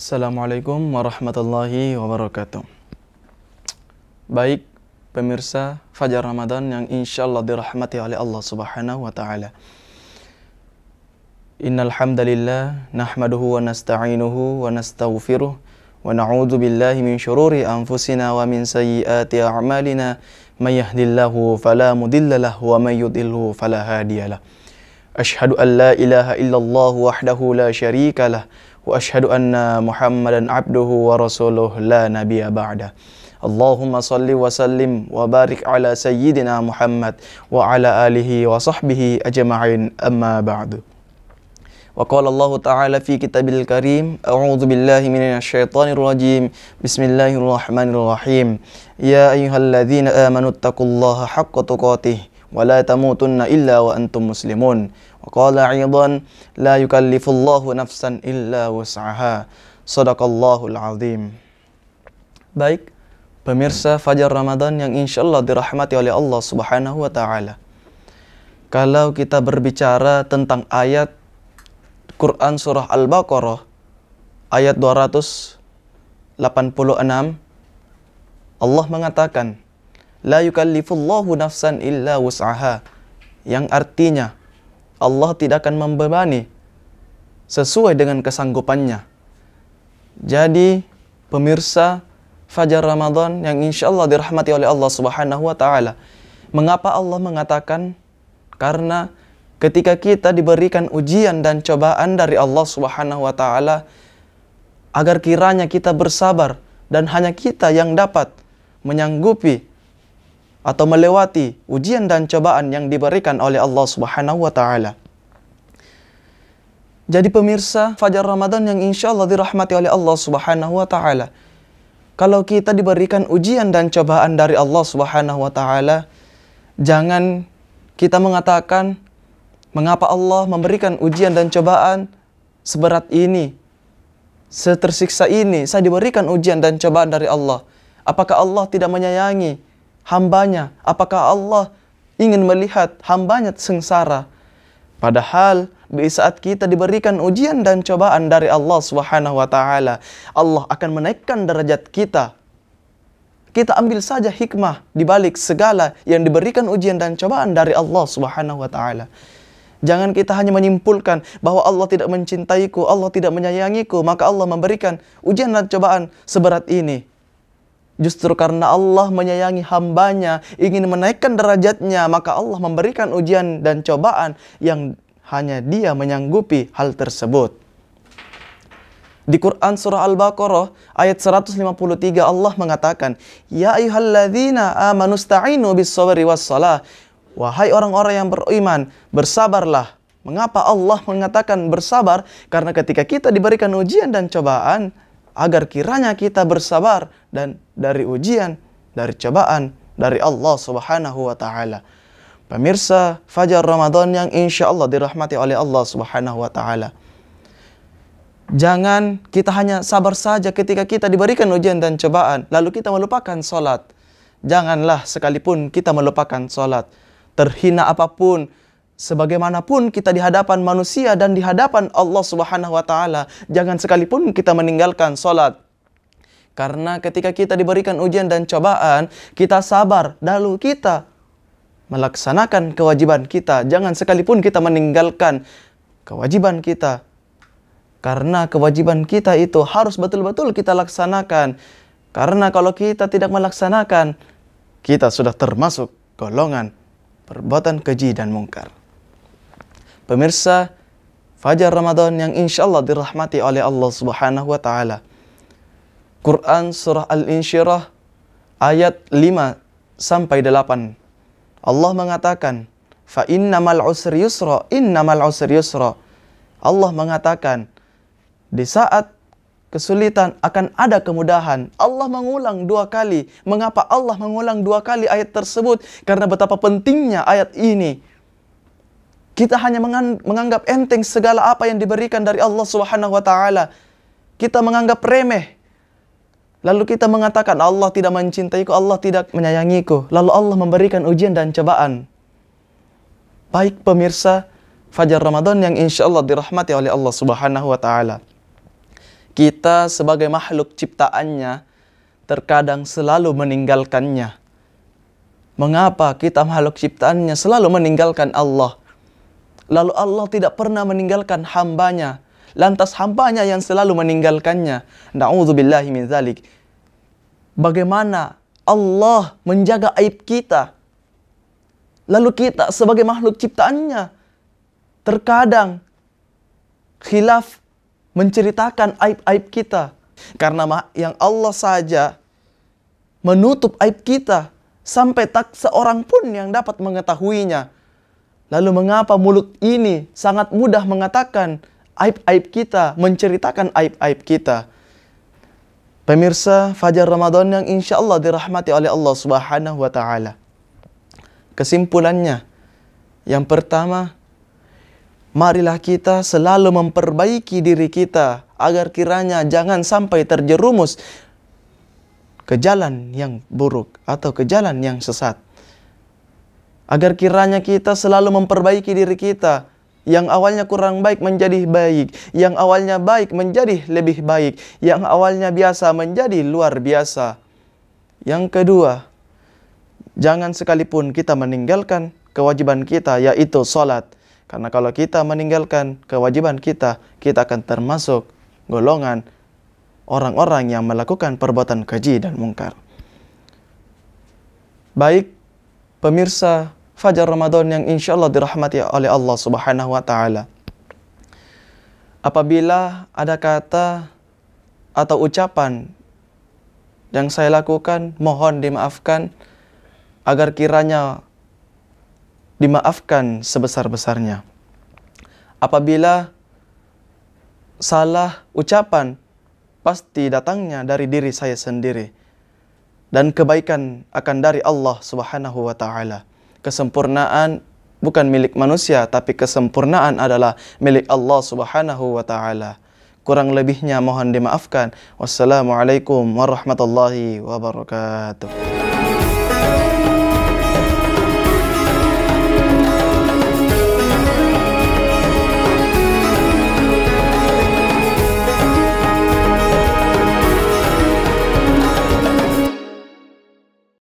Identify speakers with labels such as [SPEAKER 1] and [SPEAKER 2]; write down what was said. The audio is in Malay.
[SPEAKER 1] Assalamualaikum warahmatullahi wabarakatuh Baik pemirsa Fajar Ramadan yang insya Allah dirahmati oleh Allah subhanahu wa ta'ala Innal hamdalillah nahmaduhu wa nasta'inuhu wa nastaghfiruh wa na'udzu billahi min syururi anfusina wa min sayyiati a'malina may yahdihillahu fala mudhillalah wa may yudlilhu fala hadiyalah Ashhadu an la ilaha illallah wahdahu la syarikalah lah وأشهد أن محمدا عبده ورسوله لا نبي بعده اللهم صل وسلم وبارك على سيدنا محمد وعلى آله وصحبه أجمعين أما بعد وقال الله تعالى في كتاب الكريم أعوذ بالله من الشيطان الرجيم بسم الله الرحمن الرحيم يا أيها الذين آمنوا اتقوا الله حق تقاته ولا تموتن إلا وأنتم مسلمون Qala aidan la yukallifullahu nafsan illa wus'aha. Sadaqallahul azim. Baik, pemirsa Fajar Ramadan yang insya Allah dirahmati oleh Allah Subhanahu wa taala. Kalau kita berbicara tentang ayat Quran surah Al-Baqarah ayat 286 Allah mengatakan لا la الله نفسا إلا وسعها, yang artinya Allah tidak akan membebani sesuai dengan kesanggupannya. Jadi pemirsa Fajar Ramadan yang insya Allah dirahmati oleh Allah Subhanahu Wa Taala. Mengapa Allah mengatakan? Karena ketika kita diberikan ujian dan cobaan dari Allah Subhanahu Wa Taala, agar kiranya kita bersabar dan hanya kita yang dapat menyanggupi atau melewati ujian dan cobaan yang diberikan oleh Allah Subhanahu wa taala. Jadi pemirsa, fajar Ramadan yang insya Allah dirahmati oleh Allah Subhanahu wa taala. Kalau kita diberikan ujian dan cobaan dari Allah Subhanahu wa taala, jangan kita mengatakan mengapa Allah memberikan ujian dan cobaan seberat ini, setersiksa ini, saya diberikan ujian dan cobaan dari Allah. Apakah Allah tidak menyayangi hambanya? Apakah Allah ingin melihat hambanya sengsara? Padahal di saat kita diberikan ujian dan cobaan dari Allah Subhanahu wa taala, Allah akan menaikkan derajat kita. Kita ambil saja hikmah di balik segala yang diberikan ujian dan cobaan dari Allah Subhanahu wa taala. Jangan kita hanya menyimpulkan bahwa Allah tidak mencintaiku, Allah tidak menyayangiku, maka Allah memberikan ujian dan cobaan seberat ini. Justru karena Allah menyayangi hambanya, ingin menaikkan derajatnya, maka Allah memberikan ujian dan cobaan yang hanya dia menyanggupi hal tersebut. Di Quran Surah Al-Baqarah ayat 153 Allah mengatakan, Ya ayuhalladzina amanusta'inu bis sabri was salah. Wahai orang-orang yang beriman, bersabarlah. Mengapa Allah mengatakan bersabar? Karena ketika kita diberikan ujian dan cobaan, agar kiranya kita bersabar dan dari ujian, dari cobaan dari Allah Subhanahu wa taala. Pemirsa fajar Ramadan yang insya Allah dirahmati oleh Allah Subhanahu wa taala. Jangan kita hanya sabar saja ketika kita diberikan ujian dan cobaan lalu kita melupakan salat. Janganlah sekalipun kita melupakan salat. Terhina apapun sebagaimanapun kita di hadapan manusia dan di hadapan Allah Subhanahu wa taala jangan sekalipun kita meninggalkan salat karena ketika kita diberikan ujian dan cobaan kita sabar lalu kita melaksanakan kewajiban kita jangan sekalipun kita meninggalkan kewajiban kita karena kewajiban kita itu harus betul-betul kita laksanakan karena kalau kita tidak melaksanakan kita sudah termasuk golongan perbuatan keji dan mungkar pemirsa Fajar Ramadan yang insya Allah dirahmati oleh Allah Subhanahu Wa Taala. Quran Surah Al-Insyirah ayat 5 sampai 8. Allah mengatakan, Fa inna usri yusra, innamal usri yusra. Allah mengatakan, di saat kesulitan akan ada kemudahan. Allah mengulang dua kali. Mengapa Allah mengulang dua kali ayat tersebut? Karena betapa pentingnya ayat ini. Kita hanya menganggap enteng segala apa yang diberikan dari Allah Subhanahu wa taala. Kita menganggap remeh. Lalu kita mengatakan Allah tidak mencintaiku, Allah tidak menyayangiku. Lalu Allah memberikan ujian dan cobaan. Baik pemirsa Fajar Ramadan yang insya Allah dirahmati oleh Allah Subhanahu wa taala. Kita sebagai makhluk ciptaannya terkadang selalu meninggalkannya. Mengapa kita makhluk ciptaannya selalu meninggalkan Allah? Lalu Allah tidak pernah meninggalkan hambanya. Lantas hambanya yang selalu meninggalkannya. Na'udzubillahi min zalik. Bagaimana Allah menjaga aib kita. Lalu kita sebagai makhluk ciptaannya. Terkadang khilaf menceritakan aib-aib kita. Karena yang Allah saja menutup aib kita. Sampai tak seorang pun yang dapat mengetahuinya. Lalu mengapa mulut ini sangat mudah mengatakan aib-aib kita, menceritakan aib-aib kita? Pemirsa Fajar Ramadan yang insya Allah dirahmati oleh Allah Subhanahu Wa Taala. Kesimpulannya, yang pertama, marilah kita selalu memperbaiki diri kita agar kiranya jangan sampai terjerumus ke jalan yang buruk atau ke jalan yang sesat. Agar kiranya kita selalu memperbaiki diri kita. Yang awalnya kurang baik menjadi baik. Yang awalnya baik menjadi lebih baik. Yang awalnya biasa menjadi luar biasa. Yang kedua, jangan sekalipun kita meninggalkan kewajiban kita yaitu salat. Karena kalau kita meninggalkan kewajiban kita, kita akan termasuk golongan orang-orang yang melakukan perbuatan keji dan mungkar. Baik, pemirsa fajar Ramadan yang Insya insyaallah dirahmati oleh Allah Subhanahu wa taala. Apabila ada kata atau ucapan yang saya lakukan mohon dimaafkan agar kiranya dimaafkan sebesar-besarnya. Apabila salah ucapan pasti datangnya dari diri saya sendiri dan kebaikan akan dari Allah Subhanahu wa taala kesempurnaan bukan milik manusia tapi kesempurnaan adalah milik Allah Subhanahu wa taala. Kurang lebihnya mohon dimaafkan. Wassalamualaikum warahmatullahi wabarakatuh.